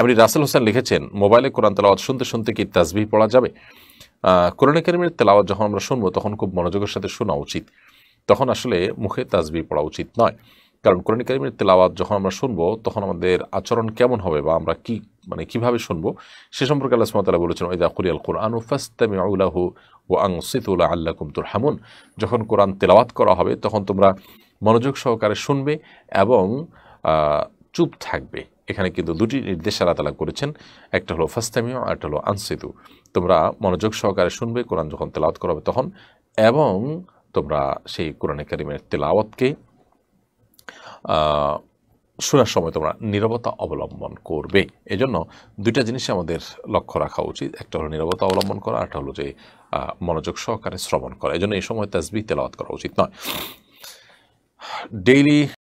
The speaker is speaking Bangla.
এমনি রাসেল হোসেন লিখেছেন মোবাইলে কোরআন তেলাওয়াত শুনতে শুনতে কি তাজবি পড়া যাবে কোরআন একাডেমির তেলাওয়াত যখন আমরা শুনবো তখন খুব মনোযোগের সাথে শোনা উচিত তখন আসলে মুখে তাজবি পড়া উচিত নয় কারণ কোরআন একাডেমির তেলাওয়াত যখন আমরা শুনবো তখন আমাদের আচরণ কেমন হবে বা আমরা কি মানে কীভাবে শুনবো সে সম্পর্কে আল্লাহ সুমতালা বলেছেন ইদা কুরিয়াল কোরআন ফাস্তামিউলাহু ও সিতুল্লাহ আল্লাহ কুমতুর হামুন যখন কোরআন তেলাওয়াত করা হবে তখন তোমরা মনোযোগ সহকারে শুনবে এবং চুপ থাকবে এখানে কিন্তু দুটি নির্দেশ আল্লাহ তালা করেছেন একটা হলো ফাস্তামিও আর একটা হলো আনসিদু তোমরা মনোযোগ সহকারে শুনবে কোরআন যখন তেলাওয়াত করাবে তখন এবং তোমরা সেই কোরআনে কারিমের তেলাওয়াতকে শোনার সময় তোমরা নিরবতা অবলম্বন করবে এজন্য দুইটা জিনিস আমাদের লক্ষ্য রাখা উচিত একটা হলো নিরবতা অবলম্বন করা একটা হলো যে মনোযোগ সহকারে শ্রবণ করা এজন্য এই সময় তাজবি তেলাওয়াত করা উচিত নয় ডেইলি